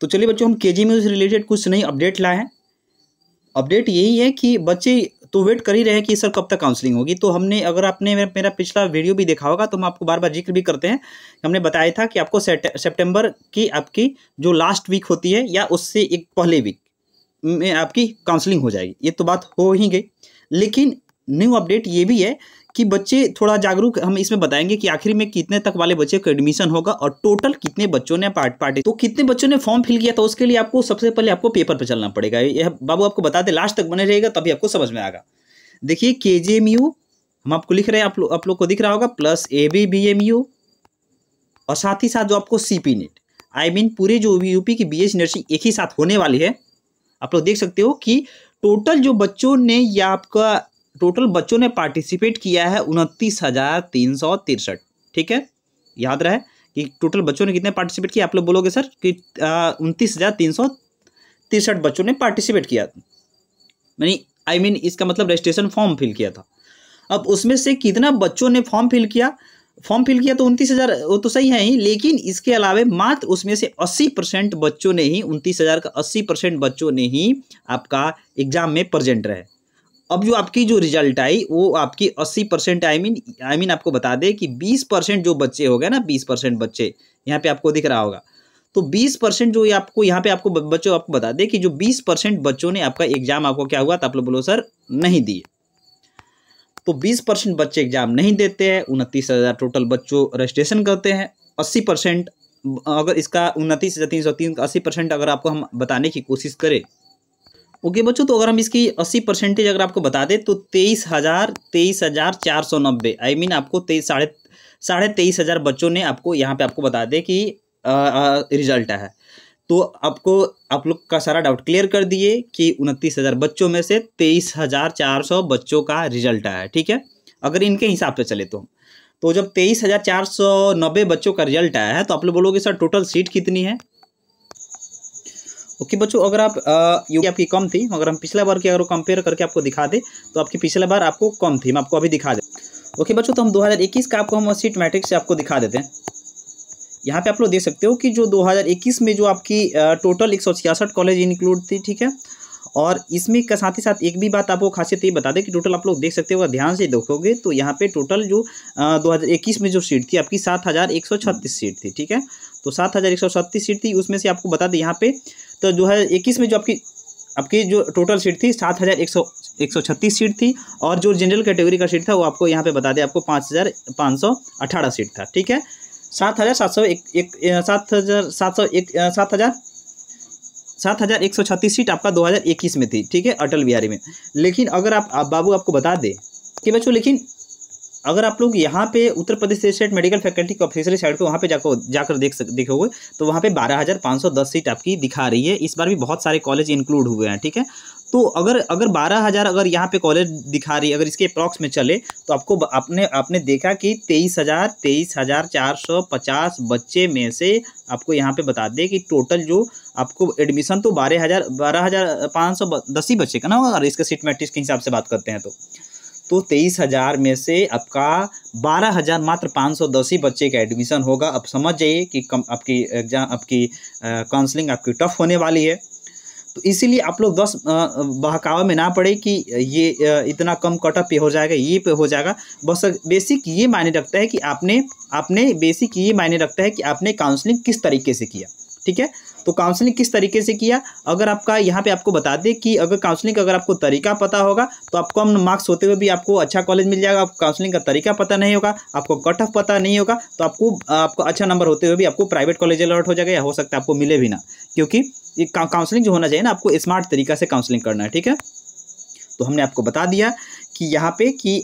तो चलिए बच्चों हम के में उस रिलेटेड कुछ नई अपडेट लाए हैं अपडेट यही है कि बच्चे तो वेट कर ही रहे हैं कि सर कब तक काउंसलिंग होगी तो हमने अगर आपने मेरा पिछला वीडियो भी देखा होगा तो हम आपको बार बार जिक्र भी करते हैं हमने बताया था कि आपको सेप्टेम्बर की आपकी जो लास्ट वीक होती है या उससे एक पहले वीक में आपकी काउंसलिंग हो जाएगी ये तो बात हो ही गई लेकिन न्यू अपडेट ये भी है कि बच्चे थोड़ा जागरूक हम इसमें बताएंगे कि आखिर में कितने तक वाले बच्चे को एडमिशन होगा और टोटल कितने बच्चों ने पार्ट पार्टी तो कितने बच्चों ने फॉर्म फिल किया था उसके लिए आपको सबसे पहले आपको पेपर पर चलना पड़ेगा यह बाबू आपको बता दें लास्ट तक बने रहेगा तभी आपको समझ में आएगा देखिए के जे एम यू हम आपको लिख रहे हैं आप लोग आप लोग को दिख रहा होगा plus A B B M U और साथ ही साथ जो आपको C P net I mean पूरे जो यूपी की बी एच नर्सिंग एक ही साथ होने वाली है आप लोग देख सकते हो कि टोटल जो बच्चों ने या आपका टोटल बच्चों ने पार्टिसिपेट किया है उनतीस हज़ार तीन सौ तिरसठ ठीक है याद रहे कि टोटल बच्चों ने कितने पार्टिसिपेट किया आप लोग बोलोगे सर कि उनतीस हज़ार तीन सौ तिरसठ बच्चों ने पार्टिसिपेट किया यानी आई मीन इसका मतलब रजिस्ट्रेशन फॉर्म फिल किया था अब उसमें से कितना बच्चों ने फॉर्म फिल किया फॉर्म फिल किया तो उनतीस हज़ार वो तो सही है ही लेकिन इसके अलावा मात्र उसमें से अस्सी परसेंट बच्चों ने ही उनतीस हज़ार का अस्सी परसेंट बच्चों ने ही आपका एग्जाम में प्रजेंट रहे अब जो आपकी जो रिजल्ट आई वो आपकी अस्सी percent I mean I mean आपको बता दें कि बीस परसेंट जो बच्चे हो गए ना बीस परसेंट बच्चे यहाँ पे आपको दिख रहा होगा तो बीस परसेंट जो आपको यहाँ पे आपको बच्चों आपको बता दें कि जो बीस परसेंट बच्चों ने आपका एग्जाम आपको क्या हुआ तो आप लोग बोलो सर नहीं दिए तो बीस परसेंट बच्चे एग्जाम नहीं देते हैं उनतीस हज़ार टोटल बच्चों रजिस्ट्रेशन करते हैं अस्सी परसेंट अगर इसका उनतीस हज़ार तीन सौ तीन अस्सी परसेंट अगर आपको हम बताने की कोशिश करें ओके बच्चों तो अगर हम इसकी अस्सी परसेंटेज अगर आपको बता दें तो तेईस हज़ार तेईस हज़ार चार सौ नब्बे आई मीन आपको तेईस साढ़े साढ़े तेईस हज़ार बच्चों ने आपको यहाँ पे आपको बता दें कि रिजल्ट है तो आपको आप लोग का सारा डाउट क्लियर कर दिए कि उनतीस हज़ार बच्चों में से तेईस हज़ार चार सौ बच्चों का रिजल्ट आया है ठीक है अगर इनके हिसाब से चले तो तो जब तेईस हज़ार चार सौ नब्बे बच्चों का रिजल्ट आया है तो आप लोग बोलोगे सर टोटल सीट कितनी है ओके बच्चों अगर आप यू आपकी कम थी अगर हम पिछले बार की अगर कंपेयर करके आपको दिखा दे तो आपकी पिछले बार आपको कम थी मैं आपको अभी दिखा दें ओके बच्चों तो हम 2021 का आपको हम सीट मैट्रिक से आपको दिखा देते हैं यहाँ पे आप लोग देख सकते हो कि जो 2021 में जो आपकी टोटल एक कॉलेज इंक्लूड थी ठीक है और इसमें का साथ ही साथ एक भी बात आपको खासियत ये बता दें कि टोटल आप लोग देख सकते हो ध्यान से देखोगे तो यहाँ पे टोटल जो आ, 2021 में जो सीट थी आपकी सात हज़ार एक सौ छत्तीस सीट थी ठीक है तो सात हज़ार एक सौ सत्तीस सीट थी उसमें से आपको बता दें यहाँ पे तो दो हज़ार इक्कीस में जो आपकी आपकी जो टोटल सीट थी सात हज़ार एक सौ एक सौ छत्तीस सीट थी और जो जनरल कैटेगरी का सीट था वो आपको यहाँ पे बता दें आपको पाँच हज़ार पाँच सौ अठारह सीट था ठीक है सात हज़ार सात सौ एक सात हज़ार सात सौ एक सात हज़ार सात हज़ार एक सौ छत्तीस सीट आपका दो हज़ार इक्कीस में थी ठीक है अटल बिहारी में लेकिन अगर आप, आप बाबू आपको बता दें कि बच्चों लेकिन अगर आप लोग यहाँ पे Uttar Pradesh state medical faculty की ऑफिशियल साइड पे वहाँ पे जाकर जाकर देख सक देखोगे तो वहाँ पे 12,510 सीट आपकी दिखा रही है इस बार भी बहुत सारे कॉलेज इंक्लूड हुए हैं ठीक है तो अगर अगर बारह हज़ार अगर यहाँ पे कॉलेज दिखा रही है अगर इसके अप्रॉक्स में चले तो आपको आपने आपने देखा कि तेईस हज़ार तेईस हज़ार चार सौ पचास बच्चे में से आपको यहाँ पे बता दें कि टोटल जो आपको एडमिशन तो बारह हज़ार बारह हज़ार पाँच सौ दस ही बच्चे का ना होगा अगर इसके सीट मैट्रिक्स के हिसाब से बात करते हैं तो तो तेईस हज़ार में से आपका बारह हज़ार मात्र पाँच सौ दस ही बच्चे का एडमिशन होगा आप समझ जाइए कि कम आपकी एग्जाम आपकी काउंसलिंग आपकी टफ होने वाली है तो इसीलिए आप लोग दस बहकावा में ना पड़े कि ये इतना कम कटअप पे हो जाएगा ये पे हो जाएगा बस बेसिक ये मायने रखता है कि आपने आपने बेसिक ये मायने रखता है कि आपने काउंसलिंग किस तरीके से किया ठीक है तो काउंसलिंग किस तरीके से किया अगर आपका यहाँ पे आपको बता दें कि अगर काउंसलिंग का अगर आपको तरीका पता होगा तो आपको हम मार्क्स होते हुए भी आपको अच्छा कॉलेज मिल जाएगा आपको काउंसलिंग का तरीका पता नहीं होगा आपको कट ऑफ पता नहीं होगा तो आपको आपको अच्छा नंबर होते हुए भी आपको प्राइवेट कॉलेज अलॉट हो जाएगा या हो सकता है आपको मिले भी ना क्योंकि काउंसलिंग जो होना चाहिए ना आपको स्मार्ट तरीका से काउंसलिंग करना है ठीक है तो हमने आपको बता दिया कि यहाँ पे कि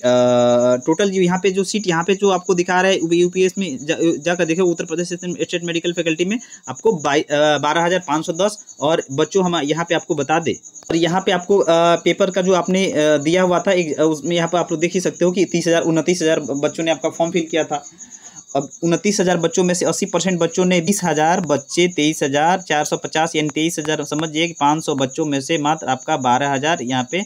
टोटल जो यहाँ पे जो सीट यहाँ पे जो आपको दिखा रहा है यूपीएस में जाकर देखे Uttar Pradesh state medical faculty में आपको बारह हज़ार पाँच सौ दस और बच्चों हम यहाँ पे आपको बता दे और यहाँ पे आपको पेपर का जो आपने दिया हुआ था एक उसमें यहाँ पर आप लोग देख ही सकते हो कि तीस हज़ार उनतीस हज़ार बच्चों ने आपका फॉर्म फिल किया था अब उनतीस हज़ार बच्चों में से अस्सी परसेंट बच्चों ने बीस हज़ार बच्चे तेईस हज़ार चार सौ पचास यानी तेईस हज़ार समझिए कि पाँच सौ बच्चों में से मात्र आपका बारह हज़ार यहाँ पे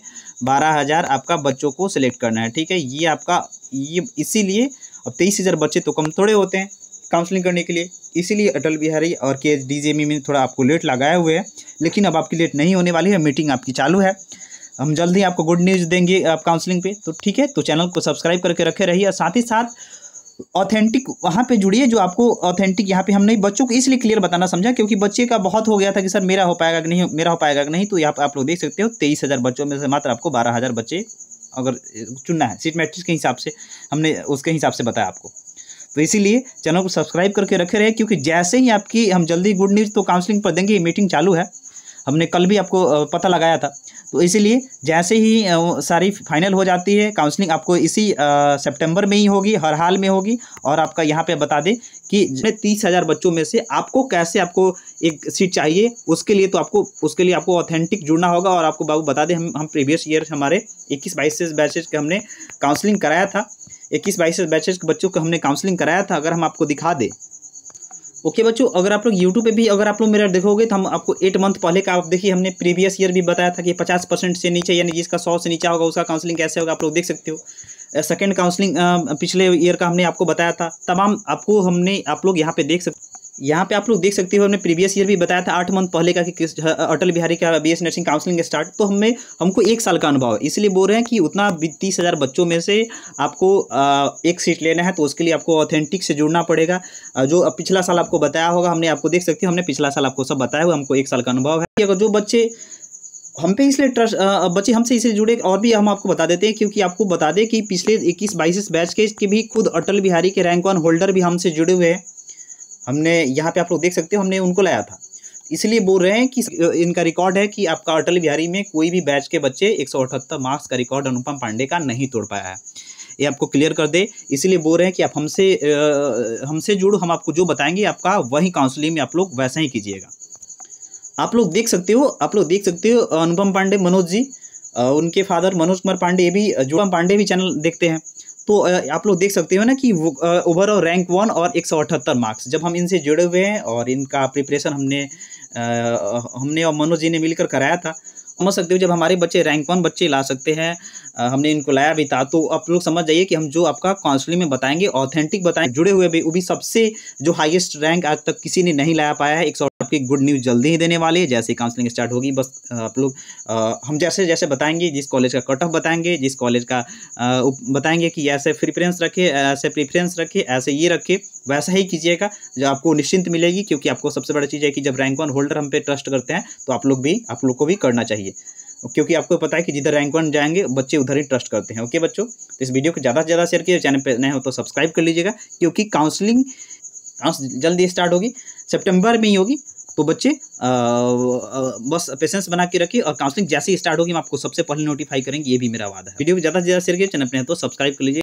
बारह हज़ार आपका बच्चों को सिलेक्ट करना है ठीक है ये आपका ये इसीलिए अब तेईस हज़ार बच्चे तो कम थोड़े होते हैं काउंसलिंग करने के लिए इसीलिए अटल बिहारी और के एच में थोड़ा आपको लेट लगाए हुए हैं लेकिन अब आपकी लेट नहीं होने वाली है मीटिंग आपकी चालू है हम जल्द ही आपको गुड न्यूज़ देंगे आप काउंसलिंग पे तो ठीक है तो चैनल को सब्सक्राइब करके रखे रहिए और साथ ही साथ ऑथेंटिक वहाँ पे जुड़िए जो आपको ऑथेंटिक यहाँ पे हमने बच्चों को इसलिए क्लियर बताना समझा क्योंकि बच्चे का बहुत हो गया था कि सर मेरा हो पाएगा कि नहीं मेरा हो पाएगा कि नहीं तो यहाँ पर आप लोग देख सकते हो तेईस हज़ार बच्चों में से मात्र आपको बारह हज़ार बच्चे अगर चुनना है सीट मैट्रिक्स के हिसाब से हमने उसके हिसाब से बताया आपको तो इसीलिए चैनल को सब्सक्राइब करके रखे रहे क्योंकि जैसे ही आपकी हम जल्दी गुड न्यूज़ तो काउंसलिंग पर देंगे मीटिंग चालू है हमने कल भी आपको पता लगाया था तो इसीलिए जैसे ही सारी फाइनल हो जाती है काउंसलिंग आपको इसी सितंबर में ही होगी हर हाल में होगी और आपका यहाँ पे बता दें कि तीस हज़ार बच्चों में से आपको कैसे आपको एक सीट चाहिए उसके लिए तो आपको उसके लिए आपको ऑथेंटिक जुड़ना होगा और आपको बाबू बता दें हम हम प्रीवियस ईयर हमारे इक्कीस बाईस बैचेज के हमने काउंसलिंग कराया था इक्कीस बाईस बैचेज के बच्चों को हमने काउंसलिंग कराया था अगर हम आपको दिखा दें ओके बच्चों अगर आप लोग यूट्यूब पे भी अगर आप लोग मेरा देखोगे तो हम आपको एट मंथ पहले का आप देखिए हमने प्रीवियस ईयर भी बताया था कि पचास परसेंट से नीचे यानी जिसका सौ से नीचा होगा उसका काउंसलिंग कैसे होगा आप लोग देख सकते हो सेकेंड uh, काउंसलिंग uh, पिछले ईयर का हमने आपको बताया था तमाम आपको हमने आप लोग यहाँ पे देख सकते यहाँ पे आप लोग देख सकते हो हमने प्रीवियस ईयर भी बताया था आठ मंथ पहले का कि अटल बिहारी का B S nursing counselling start तो हमें हमको एक साल का अनुभव है इसलिए बोल रहे हैं कि उतना तीस हज़ार बच्चों में से आपको एक सीट लेना है तो उसके लिए आपको ऑथेंटिक से जुड़ना पड़ेगा जो पिछला साल आपको बताया होगा हमने आपको देख सकते हो हमने पिछला साल आपको सब बताया हुआ हमको एक साल का अनुभव है अगर जो बच्चे हम पे इसलिए ट्रस्ट बच्चे हमसे इसे जुड़े और भी हम आपको बता देते हैं क्योंकि आपको बता दें कि पिछले इक्कीस बाईस बैच के भी खुद अटल बिहारी के रैंक वन होल्डर भी हमसे जुड़े हुए हैं हमने यहाँ पे आप लोग देख सकते हो हमने उनको लाया था इसलिए बोल रहे हैं कि इनका रिकॉर्ड है कि आपका अटल बिहारी में कोई भी बैच के बच्चे एक मार्क्स का रिकॉर्ड अनुपम पांडे का नहीं तोड़ पाया है ये आपको क्लियर कर दे इसीलिए बोल रहे हैं कि आप हमसे हमसे जुड़ो हम आपको जो बताएंगे आपका वही काउंसलिंग में आप लोग वैसा ही कीजिएगा आप लोग देख सकते हो आप लोग देख सकते हो अनुपम पांडे मनोज जी उनके फादर मनोज कुमार पांडे भी जो पांडे भी चैनल देखते हैं तो आप लोग देख सकते हो ना कि ओवरऑल रैंक वन और एक मार्क्स जब हम इनसे जुड़े हुए हैं और इनका प्रिपरेशन हमने हमने और मनोज जी ने मिलकर कराया था समझ सकते हो जब हमारे बच्चे रैंक वन बच्चे ला सकते हैं हमने इनको लाया भी था तो आप लोग समझ जाइए कि हम जो आपका काउंसलिंग में बताएंगे ऑथेंटिक बताएंगे जुड़े हुए भी वो भी सबसे जो हाईएस्ट रैंक आज तक किसी ने नहीं लाया पाया है एक सौ आपकी गुड न्यूज़ जल्दी ही देने वाले है जैसे काउंसलिंग स्टार्ट होगी बस आप लोग हम जैसे जैसे बताएंगे जिस कॉलेज का कट ऑफ बताएंगे जिस कॉलेज का बताएंगे कि ऐसे प्रिफरेंस रखे ऐसे प्रिफ्रेंस रखे ऐसे ये रखे वैसा ही कीजिएगा जो आपको निश्चिंत मिलेगी क्योंकि आपको सबसे बड़ी चीज़ है कि जब रैंक वन होल्डर हम पे ट्रस्ट करते हैं तो आप लोग भी आप लोग को भी करना चाहिए क्योंकि आपको पता है कि जिधर रैंक वन जाएंगे बच्चे उधर ही ट्रस्ट करते हैं ओके बच्चों तो इस वीडियो को ज़्यादा से ज़्यादा शेयर कीजिए चैनल पर नए हो तो सब्सक्राइब कर लीजिएगा क्योंकि काउंसलिंग जल्दी स्टार्ट होगी सेप्टेम्बर में ही होगी तो बच्चे बस पेशेंस बना के रखिए और काउंसलिंग जैसे ही स्टार्ट होगी मैं आपको सबसे पहले नोटिफाई करेंगे ये भी मेरा वादा है वीडियो को ज़्यादा से ज़्यादा शेयर किया चैनल हो तो सब्सक्राइब कर लीजिए